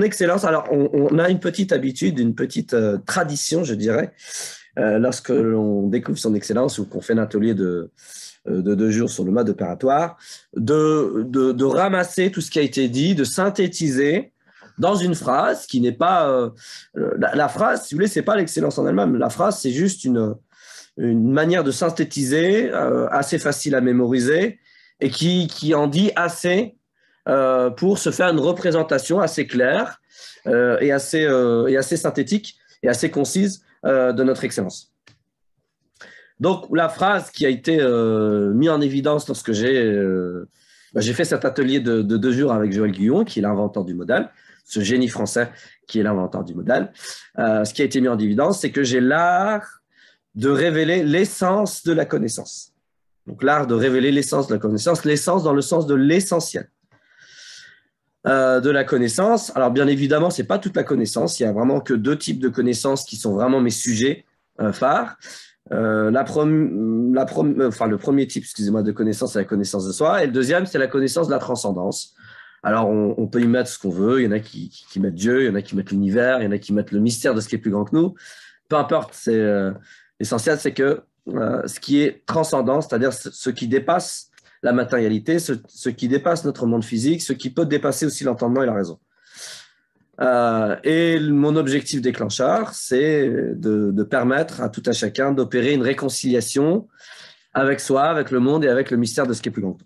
Excellence, alors on, a une petite habitude, une petite euh, tradition, je dirais, euh, lorsque l'on découvre son Excellence ou qu'on fait un atelier euh, de, deux jours sur le mode opératoire, de, ramasser tout ce qui a été dit, de synthétiser dans une phrase qui n'est pas la, phrase, si vous voulez, c'est pas l'excellence en elle-même. La phrase, c'est juste une, manière de synthétiser, assez facile à mémoriser et qui en dit assez euh, pour se faire une représentation assez claire euh, et, assez, euh, et assez synthétique et assez concise de notre excellence. Donc la phrase qui a été mise en évidence lorsque j'ai j'ai fait cet atelier de, de, deux jours avec Joël Guillon, qui est l'inventeur du modal, ce génie français qui est l'inventeur du modal, ce qui a été mis en évidence, c'est que j'ai l'art de révéler l'essence de la connaissance. Donc l'art de révéler l'essence de la connaissance, l'essence dans le sens de l'essentiel. Euh, de la connaissance. Alors bien évidemment, c'est pas toute la connaissance. Il y a vraiment que deux types de connaissances qui sont vraiment mes sujets euh, phares. Euh, la, prom la enfin, le premier type, excusez-moi, de connaissance, c'est la connaissance de soi. Et le deuxième, c'est la connaissance de la transcendance. Alors, on, peut y mettre ce qu'on veut. Il y en a qui, qui, mettent Dieu, il y en a qui mettent l'univers, il y en a qui mettent le mystère de ce qui est plus grand que nous. Peu importe. C'est l'essentiel, c'est que ce qui est transcendant, c'est-à-dire ce qui dépasse la matérialité, ce, qui dépasse notre monde physique, ce qui peut dépasser aussi l'entendement et la raison. Euh, et mon objectif déclencheur, c'est de, permettre à tout un chacun d'opérer une réconciliation avec soi, avec le monde et avec le mystère de ce qui est plus grand